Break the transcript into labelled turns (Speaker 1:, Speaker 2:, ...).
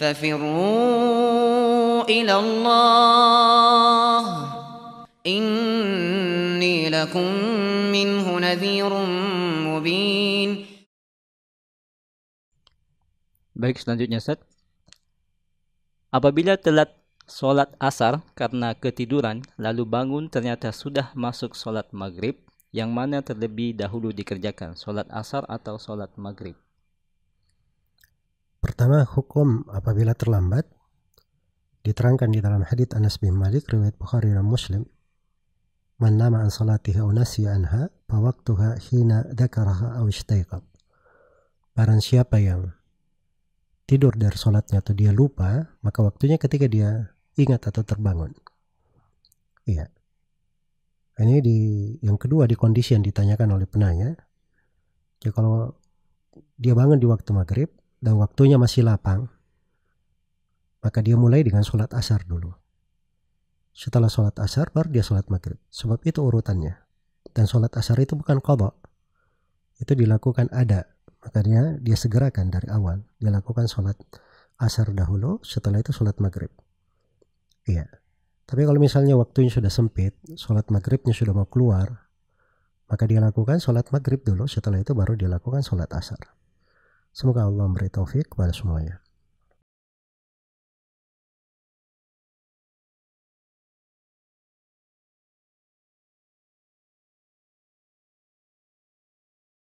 Speaker 1: ففروا إلى الله إني لكم منه نذير مبين
Speaker 2: Baik selanjutnya Seth Apabila telat sholat asar karena ketiduran lalu bangun ternyata sudah masuk sholat maghrib yang mana terlebih dahulu dikerjakan sholat asar atau sholat maghrib
Speaker 1: Pertama, hukum apabila terlambat diterangkan di dalam hadits Anas bin Malik riwayat Bukhari dan Muslim. Man nama an salatihi aw nasiya anha fa waqtuha hina dzakaraha aw istayqab. Barang siapa yang tidur dari salatnya atau dia lupa, maka waktunya ketika dia ingat atau terbangun. Iya. Ini di yang kedua di kondisi yang ditanyakan oleh penanya. Jadi ya kalau dia bangun di waktu maghrib, dan waktunya masih lapang, maka dia mulai dengan sholat asar dulu. Setelah sholat asar, baru dia sholat maghrib. Sebab itu urutannya. Dan sholat asar itu bukan kodok. Itu dilakukan ada. Makanya dia segerakan dari awal. Dia lakukan sholat asar dahulu, setelah itu sholat maghrib. Iya. Tapi kalau misalnya waktunya sudah sempit, sholat maghribnya sudah mau keluar, maka dia lakukan sholat maghrib dulu, setelah itu baru dia lakukan sholat asar. Semoga Allah memberi taufik kepada semuanya.